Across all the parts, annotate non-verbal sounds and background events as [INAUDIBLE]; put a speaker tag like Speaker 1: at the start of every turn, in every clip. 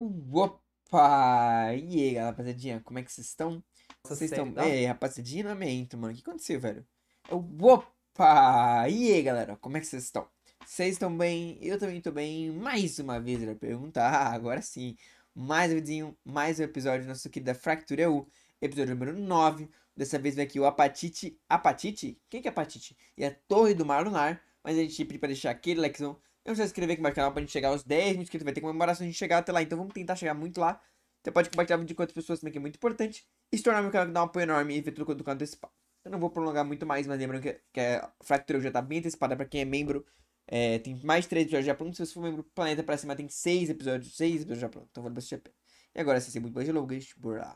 Speaker 1: Opa! E aí, rapaziadinha, como é que vocês estão? Vocês estão. Ei, é, rapaziadinha, não é mento, mano. O que aconteceu, velho? Opa! E aí, galera, como é que vocês estão? Vocês estão bem? Eu também tô bem. Mais uma vez, eu perguntar. Ah, agora sim. Mais um vidinho, mais um episódio do nosso aqui da Fractura U, episódio número 9. Dessa vez vem aqui o Apatite. Apatite? Quem que é Apatite? E é a Torre do Mar Lunar. Mas a gente pediu pra deixar aquele likezão não se inscrever aqui no canal pra gente chegar aos 10 mil inscritos. Vai ter comemoração a gente chegar até lá. Então vamos tentar chegar muito lá. Você pode compartilhar vídeo com outras pessoas também, que é muito importante. E se tornar meu canal que dá um apoio enorme e ver tudo quanto antecipado. Eu não vou prolongar muito mais, mas lembrando que, que a Fractura já tá bem antecipada pra quem é membro. É, tem mais 3 episódios já prontos. Se você for membro do Planeta pra cima, tem 6 episódios, seis episódios já prontos. Então vale bastante a pé. E agora, se você é muito mais longo, bora.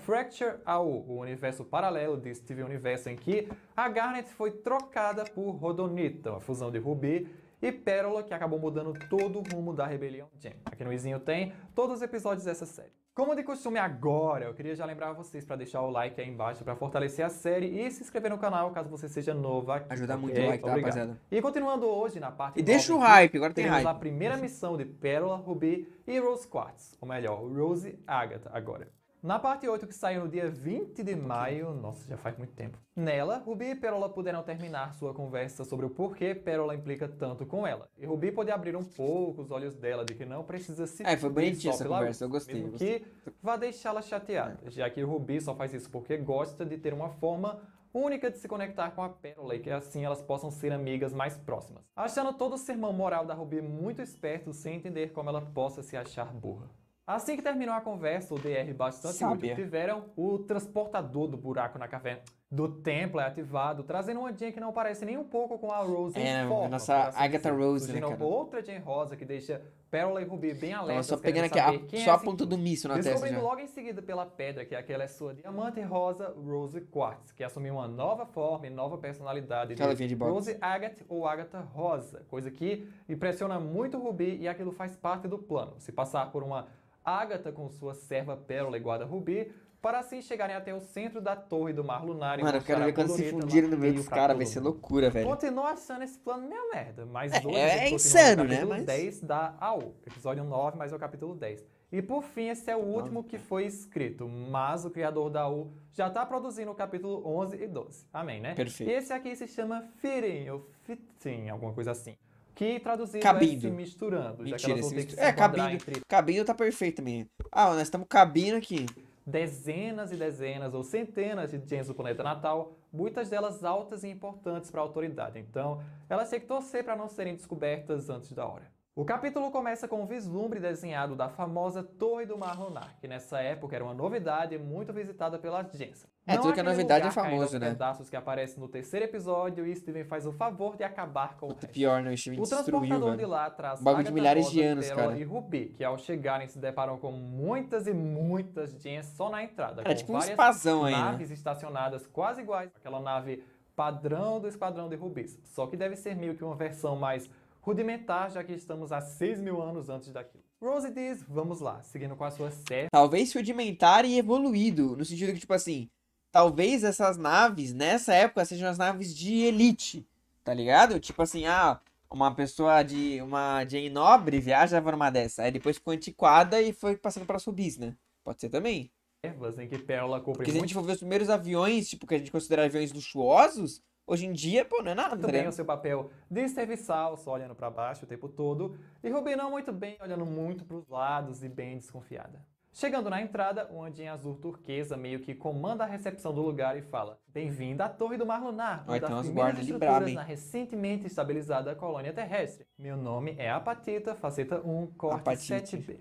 Speaker 2: Fracture AU, o universo paralelo de Steven Universo, em que a Garnet foi trocada por Rodonita, uma fusão de Ruby e Pérola, que acabou mudando todo o rumo da Rebelião Jam. Aqui no Izinho tem todos os episódios dessa série. Como de costume agora, eu queria já lembrar vocês para deixar o like aí embaixo para fortalecer a série e se inscrever no canal caso você seja novo aqui. Ajuda tá muito okay? o like, tá, rapaziada? E continuando hoje na parte E deixa o hype, agora tem hype. a primeira missão de Pérola, Ruby e Rose Quartz, ou melhor, Rose Agatha agora. Na parte 8, que saiu no dia 20 de maio, nossa, já faz muito tempo. Nela, Ruby e Pérola puderam terminar sua conversa sobre o porquê Pérola implica tanto com ela. E Ruby pode abrir um pouco os olhos dela de que não precisa se. É, foi bonitinha essa conversa, eu gostei. Mesmo gostei. que vá deixá-la chateada, é. já que Ruby só faz isso porque gosta de ter uma forma única de se conectar com a Pérola e que assim elas possam ser amigas mais próximas. Achando todo o sermão moral da Ruby muito esperto sem entender como ela possa se achar burra. Assim que terminou a conversa, o DR bastante Sábia. tiveram o transportador do buraco na caverna do templo é ativado, trazendo uma Jane que não parece nem um pouco com a Rose é, em forma. Nossa assim Agatha Rose, né, cara? outra Jane Rosa que deixa Pérola e Ruby bem alerta. só pegando aqui a, só é a ponta do míssil na testa. Descobrindo logo em seguida pela pedra que aquela é sua diamante rosa Rose Quartz, que assumiu uma nova forma e nova personalidade de, Rose Agatha ou Agatha Rosa, coisa que impressiona muito Ruby e aquilo faz parte do plano. Se passar por uma Agatha com sua serva Pérola e guarda Ruby para assim chegarem até o centro da torre do Mar Lunar. Mano, eu quero ver quando se fundirem
Speaker 1: no meio dos caras, vai ser loucura, velho.
Speaker 2: Continua achando esse plano minha merda, mas é, hoje... É, é insano, né? Capítulo mas... 10 da AU, episódio 9, mas é o capítulo 10. E por fim, esse é o último que foi escrito, mas o criador da U já está produzindo o capítulo 11 e 12. Amém, né? Perfeito. E esse aqui se chama Fitting, ou Fitting, alguma coisa assim. Que traduzido cabido. é se misturando. Mentira, já que elas vão mistura... que se É, cabindo. Entre... Cabindo tá
Speaker 1: perfeito também. Ah, nós estamos cabindo aqui
Speaker 2: dezenas e dezenas ou centenas de genes do planeta natal, muitas delas altas e importantes para a autoridade. Então, elas têm que torcer para não serem descobertas antes da hora. O capítulo começa com um vislumbre desenhado da famosa Torre do Mar Lunar, que nessa época era uma novidade muito visitada pelas agências. É, não tudo que é novidade é famoso, né? pedaços que aparecem no terceiro episódio e Steven faz o favor de acabar com o, o resto. Pior, né? O Steven O transportador de lá traz Bagulho de milhares Rosa, de anos, cara. e Ruby, que ao chegarem se deparam com muitas e muitas jeans só na entrada. É tipo um espazão aí, né? naves né? estacionadas quase iguais àquela nave padrão do Esquadrão de Rubis. Só que deve ser meio que uma versão mais rudimentar, já que estamos há 6 mil anos antes daquilo. Rose diz, vamos lá, seguindo com a sua série.
Speaker 1: Talvez rudimentar e evoluído, no sentido que, tipo assim, talvez essas naves, nessa época, sejam as naves de elite, tá ligado? Tipo assim, ah, uma pessoa de uma de Nobre viajava numa dessa, aí depois ficou antiquada e foi passando para subis, né? Pode ser também.
Speaker 2: você é, tem que Pérola compra Porque se a gente
Speaker 1: for ver os primeiros aviões,
Speaker 2: tipo, que a gente considera aviões luxuosos, Hoje em dia, pô, não é nada. Também né? É o seu papel de serviçal, só olhando para baixo o tempo todo. E Rubinão muito bem, olhando muito para os lados e bem desconfiada. Chegando na entrada, um anjinho azul turquesa meio que comanda a recepção do lugar e fala Bem-vindo à Torre do Mar Lunar, uma Olha, das primeiras estruturas brabo, na recentemente estabilizada colônia terrestre. Meu nome é Apatita, faceta 1, corte Apatite. 7B.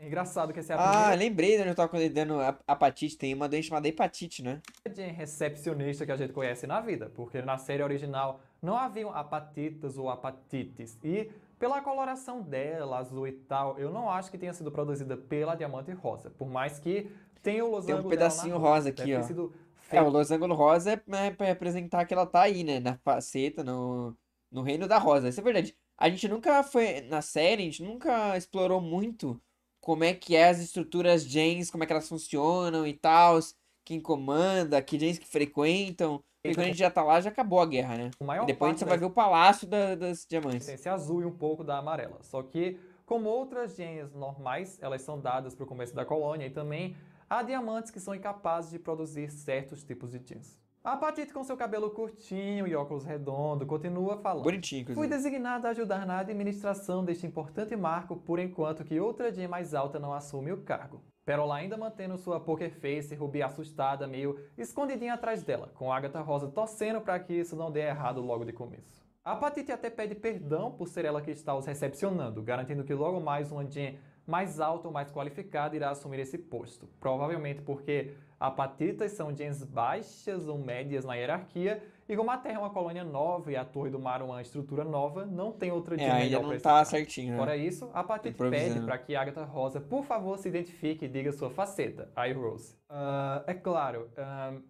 Speaker 2: Engraçado que esse é a ah, primeira... Ah,
Speaker 1: lembrei, né? Eu tava considerando a Tem uma doença chamada hepatite, né?
Speaker 2: De recepcionista que a gente conhece na vida. Porque na série original não haviam apatitas ou apatites. E pela coloração dela, azul e tal, eu não acho que tenha sido produzida pela Diamante Rosa. Por mais que tenha o losango Tem um pedacinho rosa aqui, ó.
Speaker 1: É, o losango rosa é, é pra representar que ela tá aí, né? Na faceta, no, no reino da rosa. Isso é verdade. A gente nunca foi... Na série, a gente nunca explorou muito como é que é as estruturas gens, como é que elas funcionam e tal. Quem comanda, que
Speaker 2: gens que frequentam. E quando a gente então, já tá lá, já acabou a guerra, né? depois você vai ver o palácio da, das diamantes. Esse azul e um pouco da amarela. Só que, como outras genes normais, elas são dadas para o começo da colônia e também há diamantes que são incapazes de produzir certos tipos de jeans. A Patite, com seu cabelo curtinho e óculos redondo, continua falando. Bonitinho, Fui designada a ajudar na administração deste importante marco, por enquanto que outra dia mais alta não assume o cargo. Pérola ainda mantendo sua poker face, Ruby assustada, meio escondidinha atrás dela, com Agatha Rosa torcendo para que isso não dê errado logo de começo. A Patite até pede perdão por ser ela que está os recepcionando, garantindo que logo mais um Jean mais alto ou mais qualificado irá assumir esse posto. Provavelmente porque apatitas são gens baixas ou médias na hierarquia, e como a Terra é uma colônia nova e a Torre do Mar é uma estrutura nova, não tem outra dica. É, ainda não está certinho. Né? Fora isso, a Patite pede para que Agatha Rosa, por favor, se identifique e diga sua faceta. Aí, Rose. Uh, é claro,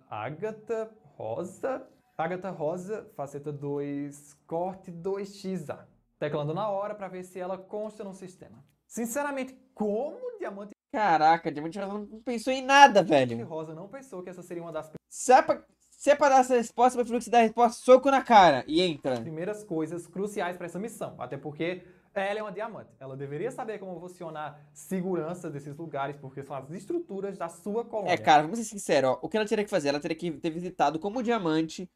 Speaker 2: Agatha Rosa... Agatha Rosa, faceta 2, corte 2XA. Teclando na hora para ver se ela consta no sistema. Sinceramente, como Diamante.
Speaker 1: Caraca, Diamante Rosa não pensou em nada, velho. Diamante
Speaker 2: Rosa não pensou que essa seria uma das. Se é pra, se é pra dar essa resposta, eu prefiro que você dê a resposta soco na cara e entra. Primeiras coisas cruciais para essa missão. Até porque ela é uma diamante. Ela deveria saber como funcionar segurança desses lugares, porque são as estruturas da sua colônia. É, cara, vamos
Speaker 1: ser sinceros. Ó, o que ela teria que fazer? Ela teria que ter visitado como diamante.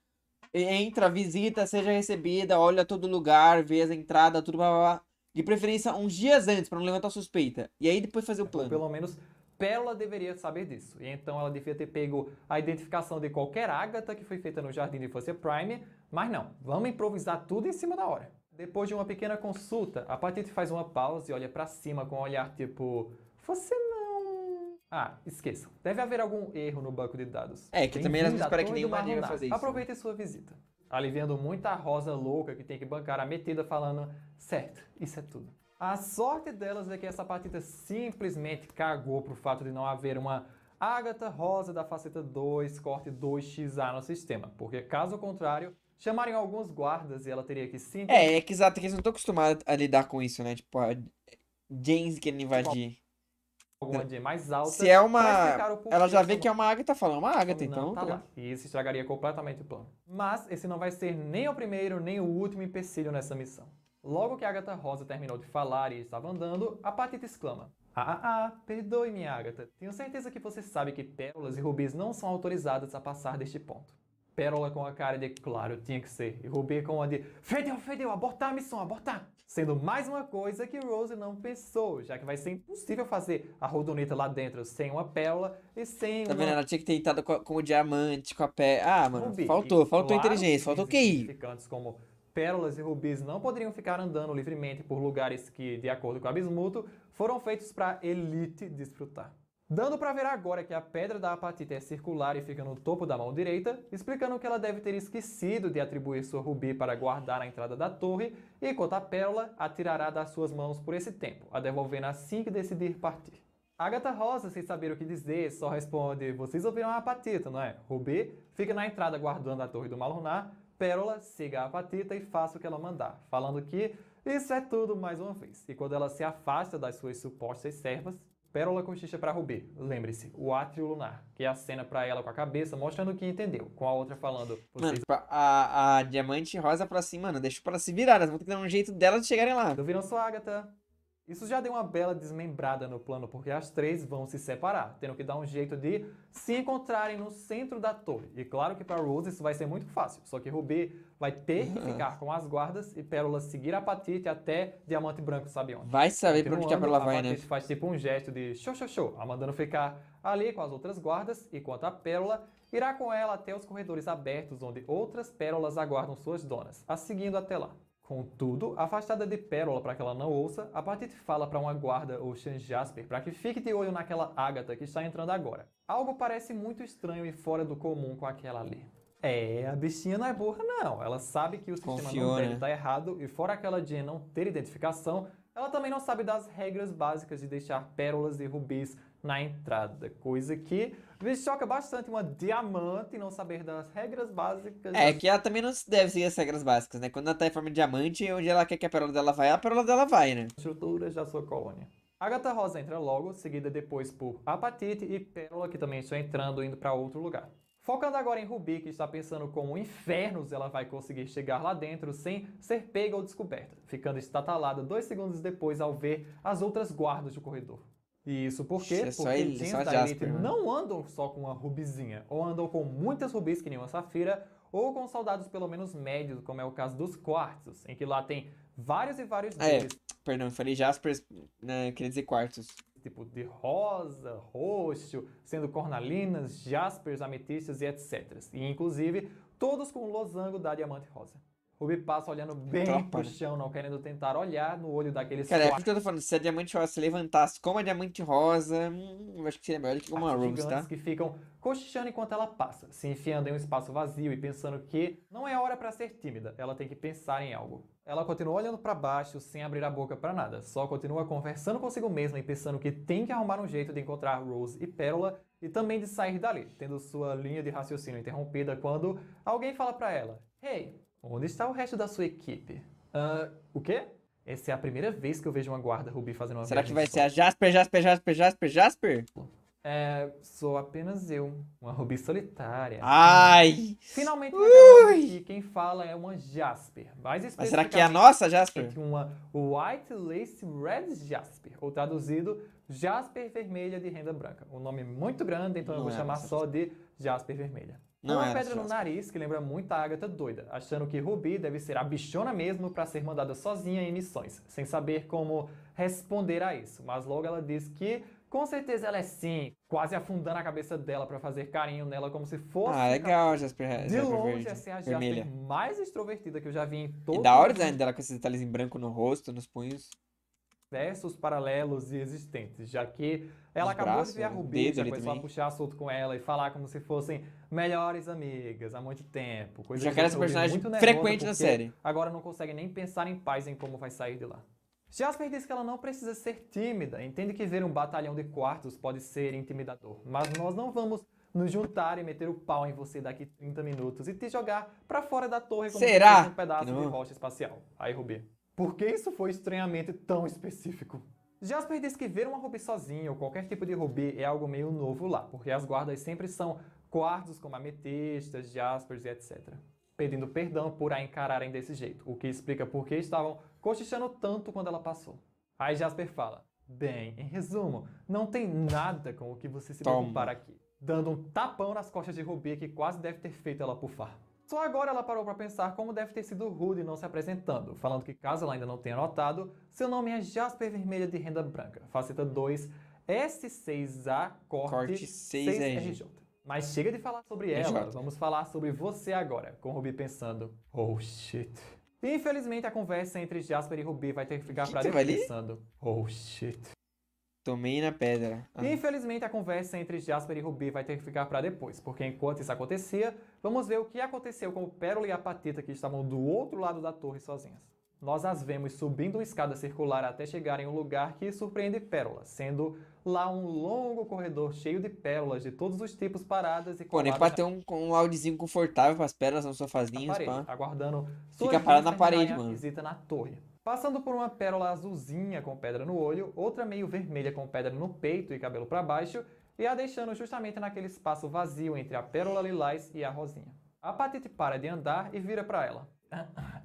Speaker 1: Entra, visita, seja recebida, olha todo lugar,
Speaker 2: vê as entradas, tudo blá blá blá. De preferência uns dias antes, para não levantar suspeita. E aí depois fazer o então, plano. Pelo menos Pérola deveria saber disso. E então ela devia ter pego a identificação de qualquer ágata que foi feita no Jardim de Infância Prime, mas não, vamos improvisar tudo em cima da hora. Depois de uma pequena consulta, a Patite faz uma pausa e olha para cima com um olhar tipo: Você não. Ah, esqueçam. Deve haver algum erro no banco de dados. É, que Bem também ela não espera que nenhuma fazer isso. Né? Aproveite sua visita aliviando muito a Rosa louca que tem que bancar a metida falando, certo, isso é tudo. A sorte delas é que essa patita simplesmente cagou pro fato de não haver uma Ágata Rosa da faceta 2, corte 2XA no sistema, porque caso contrário, chamariam alguns guardas e ela teria que sim. É,
Speaker 1: é que exato, que eles não estão acostumados a lidar com isso, né? Tipo, a James querendo tipo, invadir alguma de mais alta. Se é uma. Ela já vê que é uma ágata falando, uma ágata, então. Tá, tá lá.
Speaker 2: E isso estragaria completamente o plano. Mas esse não vai ser nem o primeiro, nem o último empecilho nessa missão. Logo que Agatha Rosa terminou de falar e estava andando, a Patita exclama: Ah, ah, ah, perdoe-me, Agatha. Tenho certeza que você sabe que pérolas e rubis não são autorizadas a passar deste ponto. Pérola com a cara de claro, tinha que ser, e Ruby com a de fedeu, fedeu, abortar a missão, abortar! Sendo mais uma coisa que Rose não pensou, já que vai ser impossível fazer a Rodonita lá dentro sem uma pérola e sem. Tá uma... vendo? Ela tinha que ter tentado com, com o diamante,
Speaker 1: com a pé. Ah, mano, Ruby, faltou, faltou claro, inteligência, faltou QI.
Speaker 2: Ficantes como pérolas e rubis não poderiam ficar andando livremente por lugares que, de acordo com o Abismuto, foram feitos para elite desfrutar. Dando para ver agora que a pedra da apatita é circular e fica no topo da mão direita, explicando que ela deve ter esquecido de atribuir sua rubi para guardar a entrada da torre, e quanto a pérola, a tirará das suas mãos por esse tempo, a devolvendo assim que decidir partir. Agatha Rosa, sem saber o que dizer, só responde: Vocês ouviram a apatita, não é? Rubi fica na entrada guardando a torre do malunar, Pérola siga a apatita e faça o que ela mandar, falando que isso é tudo mais uma vez. E quando ela se afasta das suas supostas servas, Pérola chicha para Rubi. Lembre-se, o átrio lunar, que é a cena para ela com a cabeça, mostrando que entendeu, com a outra falando. Mano,
Speaker 1: a, a diamante rosa para cima, mano, deixa para se virar, elas né? vão ter
Speaker 2: que dar um jeito delas de chegarem lá. Duviram sua Agatha? Isso já deu uma bela desmembrada no plano, porque as três vão se separar, tendo que dar um jeito de se encontrarem no centro da torre. E claro que para Rose isso vai ser muito fácil, só que Ruby vai ter que ficar com as guardas e Pérola seguir a Patite até Diamante Branco sabe onde. Vai saber por onde que a Pérola vai, né? faz tipo um gesto de show, show, show, a mandando ficar ali com as outras guardas, enquanto a Pérola irá com ela até os corredores abertos onde outras pérolas aguardam suas donas, a seguindo até lá. Contudo, afastada de Pérola para que ela não ouça, a Patite fala para uma guarda ou Shan Jasper para que fique de olho naquela Ágata que está entrando agora. Algo parece muito estranho e fora do comum com aquela ali. É, a bichinha não é burra não. Ela sabe que o sistema Confiou, não está né? Tá errado e fora aquela de não ter identificação, ela também não sabe das regras básicas de deixar pérolas e rubis na entrada, coisa que me choca bastante uma diamante não saber das regras básicas. É, das... que
Speaker 1: ela também não deve seguir as regras básicas, né? Quando ela tá em forma de diamante, onde ela quer que a pérola dela vai, a pérola dela vai, né? Estruturas da sua colônia.
Speaker 2: Agatha Rosa entra logo, seguida depois por Apatite e Pérola, que também estão entrando, indo para outro lugar. Focando agora em rubi que está pensando como infernos ela vai conseguir chegar lá dentro sem ser pega ou descoberta, ficando estatalada dois segundos depois ao ver as outras guardas do corredor. Isso, por quê? É Porque eles é Jasper, né? não andam só com uma rubizinha, ou andam com muitas rubis, que nem uma safira, ou com soldados pelo menos médios, como é o caso dos quartos, em que lá tem vários e vários ah, deles.
Speaker 1: É. Perdão, eu falei jaspers, né, queria dizer quartos. Tipo de
Speaker 2: rosa, roxo, sendo cornalinas, jaspers, ametistas e etc. E, inclusive, todos com o losango da diamante rosa. Ruby passa olhando bem Tropa. pro né? chão, não querendo tentar olhar no olho daquele Cara, é por que eu tô falando, se a diamante rosa se levantasse como a diamante rosa, hum, eu acho que seria melhor do que como a Rose, tá? que ficam cochichando enquanto ela passa, se enfiando em um espaço vazio e pensando que não é hora para ser tímida, ela tem que pensar em algo. Ela continua olhando para baixo sem abrir a boca para nada, só continua conversando consigo mesma e pensando que tem que arrumar um jeito de encontrar Rose e Pérola e também de sair dali, tendo sua linha de raciocínio interrompida quando alguém fala para ela: "Hey, Onde está o resto da sua equipe? Uh, o quê? Essa é a primeira vez que eu vejo uma guarda rubi fazendo uma Será que vai só. ser a Jasper,
Speaker 1: Jasper, Jasper,
Speaker 2: Jasper, Jasper? É, sou apenas eu, uma rubi solitária. Ai! Finalmente, que quem fala é uma Jasper. Mas, Mas será que é a nossa Jasper? Uma White Lace Red Jasper, ou traduzido Jasper Vermelha de Renda Branca. Um nome muito grande, então Não eu vou é chamar só de Jasper Vermelha. Não uma pedra no nariz que lembra muito a Agatha doida, achando que Ruby deve ser a bichona mesmo para ser mandada sozinha em missões, sem saber como responder a isso. Mas logo ela diz que com certeza ela é sim, quase afundando a cabeça dela para fazer carinho nela como se fosse. Ah, legal,
Speaker 1: Jasper. Jasper de longe, verde, essa é a Jasper
Speaker 2: mais extrovertida que eu já vi em todo E da hora o design dela com esses detalhes
Speaker 1: em branco no rosto, nos punhos
Speaker 2: diversos paralelos e existentes, já que ela Os acabou braços, de ver a né? Ruby, já começou a puxar assunto com ela e falar como se fossem melhores amigas há muito tempo. Coisa já que era essa é personagem frequente na série. Agora não consegue nem pensar em paz em como vai sair de lá. Jasper diz que ela não precisa ser tímida, entende que ver um batalhão de quartos pode ser intimidador, mas nós não vamos nos juntar e meter o pau em você daqui 30 minutos e te jogar para fora da torre como Será? um pedaço não. de rocha espacial. Aí, Rubi. Por que isso foi estranhamente tão específico? Jasper diz que ver uma rubi sozinha ou qualquer tipo de rubi é algo meio novo lá, porque as guardas sempre são quartos como ametistas, jaspers e etc. Pedindo perdão por a encararem desse jeito, o que explica por que estavam cochichando tanto quando ela passou. Aí Jasper fala, bem, em resumo, não tem nada com o que você se preocupar aqui. Dando um tapão nas costas de Rubi que quase deve ter feito ela pufar. Só agora ela parou para pensar como deve ter sido rude não se apresentando, falando que caso ela ainda não tenha notado, seu nome é Jasper Vermelha de Renda Branca, faceta 2, S6A corte, corte 6RJ. Mas chega de falar sobre é ela, vamos falar sobre você agora, com Ruby pensando, oh shit. Infelizmente a conversa entre Jasper e Ruby vai ter que ficar que pra que pensando,
Speaker 1: oh shit. Tomei na pedra. Ah.
Speaker 2: Infelizmente, a conversa entre Jasper e Rubi vai ter que ficar para depois, porque enquanto isso acontecia, vamos ver o que aconteceu com o Pérola e a Patita que estavam do outro lado da torre sozinhas. Nós as vemos subindo uma escada circular até chegar em um lugar que surpreende Pérola, sendo lá um longo corredor cheio de pérolas de todos os tipos paradas e Pô, nem pra ter um, um áudiozinho
Speaker 1: confortável as pérolas no sofazinho. Parede, pá.
Speaker 2: aguardando.
Speaker 1: Fica parado na parede, mano. Visita na torre.
Speaker 2: Passando por uma pérola azulzinha com pedra no olho, outra meio vermelha com pedra no peito e cabelo para baixo, e a deixando justamente naquele espaço vazio entre a pérola lilás e a rosinha. A Patite para de andar e vira para ela.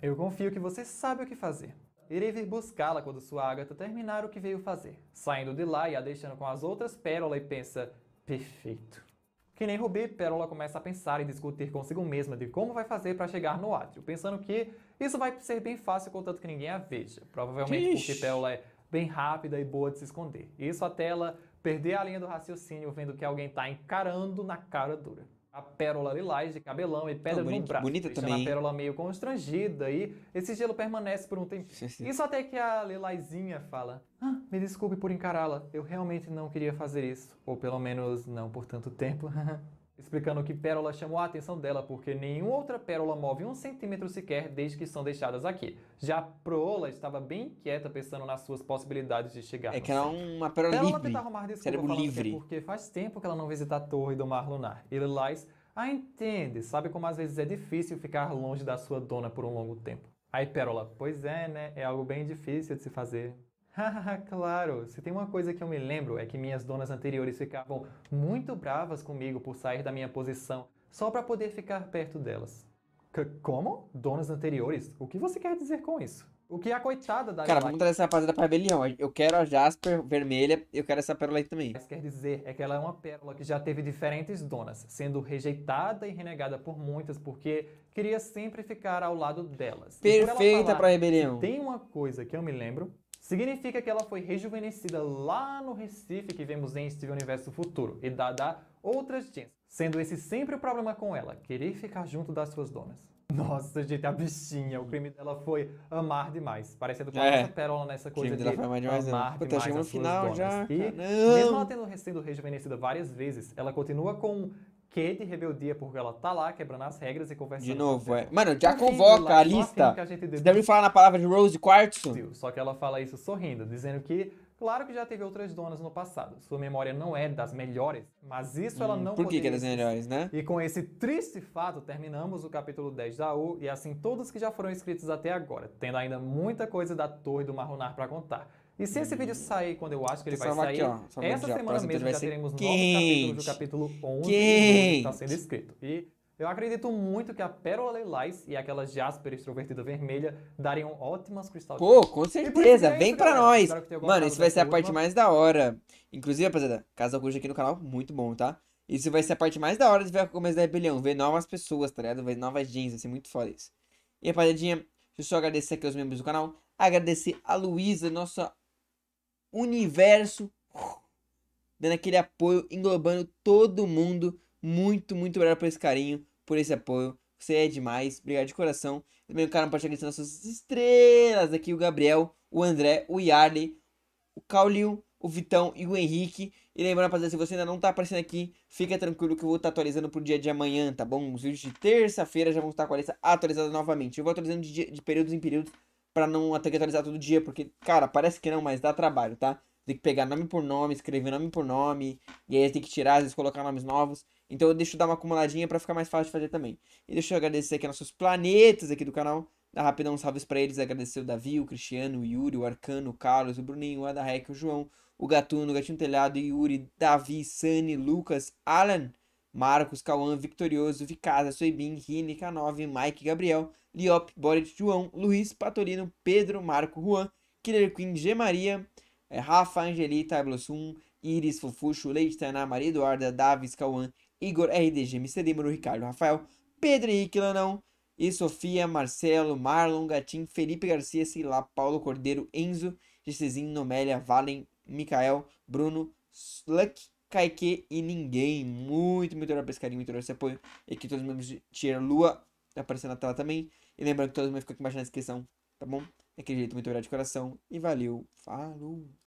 Speaker 2: Eu confio que você sabe o que fazer. Irei vir buscá-la quando sua ágata terminar o que veio fazer. Saindo de lá e a deixando com as outras pérolas e pensa, perfeito. Que nem Rubi, Pérola começa a pensar e discutir consigo mesma de como vai fazer para chegar no átrio, pensando que isso vai ser bem fácil contanto que ninguém a veja. Provavelmente Ixi. porque Pérola é bem rápida e boa de se esconder. Isso até ela perder a linha do raciocínio vendo que alguém está encarando na cara dura a pérola lilás de cabelão e pedra no braço. Bonita deixando também. a pérola meio constrangida e esse gelo permanece por um tempo. Sim, sim. Isso até que a lilazinha fala, ah, me desculpe por encará-la, eu realmente não queria fazer isso. Ou pelo menos não por tanto tempo. [LAUGHS] explicando que pérola chamou a atenção dela porque nenhuma outra pérola move um centímetro sequer desde que são deixadas aqui. Já Prola estava bem quieta pensando nas suas possibilidades de chegar. É que ela é uma pérola livre. Ela tenta arrumar desculpa é livre. Assim, porque faz tempo que ela não visita a torre do Mar Lunar. E Lilás a entende, sabe como às vezes é difícil ficar longe da sua dona por um longo tempo. Aí Pérola, pois é, né? É algo bem difícil de se fazer. [LAUGHS] claro! Se tem uma coisa que eu me lembro é que minhas donas anteriores ficavam muito bravas comigo por sair da minha posição só para poder ficar perto delas. C como? Donas anteriores? O que você quer dizer com isso? O que é a coitada da Cara, vamos
Speaker 1: trazer essa rapaziada pra rebelião. Eu quero a Jasper vermelha, eu quero essa pérola aí
Speaker 2: também. Isso quer dizer é que ela é uma pérola que já teve diferentes donas, sendo rejeitada e renegada por muitas porque queria sempre ficar ao lado delas. Perfeita pra rebelião. Tem uma coisa que eu me lembro, Significa que ela foi rejuvenescida lá no Recife que vemos em Steve Universo Futuro e dada outras jeans, sendo esse sempre o problema com ela, querer ficar junto das suas donas. Nossa, gente, a bichinha, o crime dela foi amar demais, parecendo com é. essa pérola nessa coisa de foi amar demais, né? amar demais, demais as suas final, donas. Já, e Não. mesmo ela tendo sido rejuvenescida várias vezes, ela continua com Kate de rebeldia, porque ela tá lá quebrando as regras e conversando. De novo, é. Mano, já convoca lá, a lista. A Você deve falar na palavra de Rose Quartzo. Só que ela fala isso sorrindo, dizendo que, claro que já teve outras donas no passado. Sua memória não é das melhores, mas isso hum, ela não Por que, que é das melhores, né? E com esse triste fato, terminamos o capítulo 10 da U e assim todos que já foram escritos até agora, tendo ainda muita coisa da Torre do Marronar para contar. E se esse vídeo hum. sair quando eu acho que ele vai sair, aqui, ó, essa semana mesmo já teremos quente. novos capítulos do capítulo 11 que está sendo escrito. E eu acredito muito que a Pérola Leilais e aquela Jasper extrovertida vermelha dariam ótimas cristais Pô, com certeza, é vem pra nós. Mano, isso vai ser a parte mais da
Speaker 1: hora. Inclusive, rapaziada, Casa Cuja aqui no canal, muito bom, tá? Isso vai ser a parte mais da hora de ver o começo da rebelião, ver novas pessoas, tá ligado? Ver novas jeans, vai ser muito foda isso. E rapaziadinha, deixa eu só agradecer aqui aos membros do canal, agradecer a Luísa, nossa universo dando aquele apoio, englobando todo mundo. Muito, muito obrigado por esse carinho, por esse apoio. Você é demais, obrigado de coração. Também o cara pode aqui nas suas estrelas aqui, o Gabriel, o André, o Yarley, o Caulio, o Vitão e o Henrique. E lembrando, rapaziada, se você ainda não tá aparecendo aqui, fica tranquilo que eu vou estar tá atualizando pro dia de amanhã, tá bom? Os vídeos de terça-feira já vão estar com a lista atualizada novamente. Eu vou atualizando de, de períodos em períodos para não ter que atualizar todo dia, porque, cara, parece que não, mas dá trabalho, tá? Tem que pegar nome por nome, escrever nome por nome, e aí tem que tirar, às vezes colocar nomes novos. Então eu deixo dar uma acumuladinha para ficar mais fácil de fazer também. E deixa eu agradecer aqui nossos planetas aqui do canal. Dar rapidão um salves para eles, agradecer o Davi, o Cristiano, o Yuri, o Arcano, o Carlos, o Bruninho, o Adarrec, o João, o Gatuno, o Gatinho Telhado, o Yuri, Davi, Sani, Lucas, Alan, Marcos, Cauã, Victorioso, Vicasa, Soibin, Rini, K9, Mike, Gabriel, Liop, Boris João, Luiz, Patolino, Pedro, Marco, Juan, Killer Queen, G. Maria, eh, Rafa, Angelita, Blossum, Iris, Fofuxo, Leite, Tainá, Maria Eduarda, Davis, Cauã, Igor, RDG, MC Moro, Ricardo, Rafael, Pedro Henrique, Lanão, e Sofia, Marcelo, Marlon, Gatim, Felipe Garcia, Sila, Paulo Cordeiro, Enzo, Gicezinho, Nomélia, Valen, Micael, Bruno, Luck, Kaique e ninguém. Muito, muito obrigado por esse carinho, muito obrigado pelo esse apoio. E aqui todos os membros de Tier Lua aparecendo na tela também. E lembrando que todos os membros ficam aqui embaixo na descrição, tá bom? Daquele jeito, muito obrigado de coração. E valeu, falou!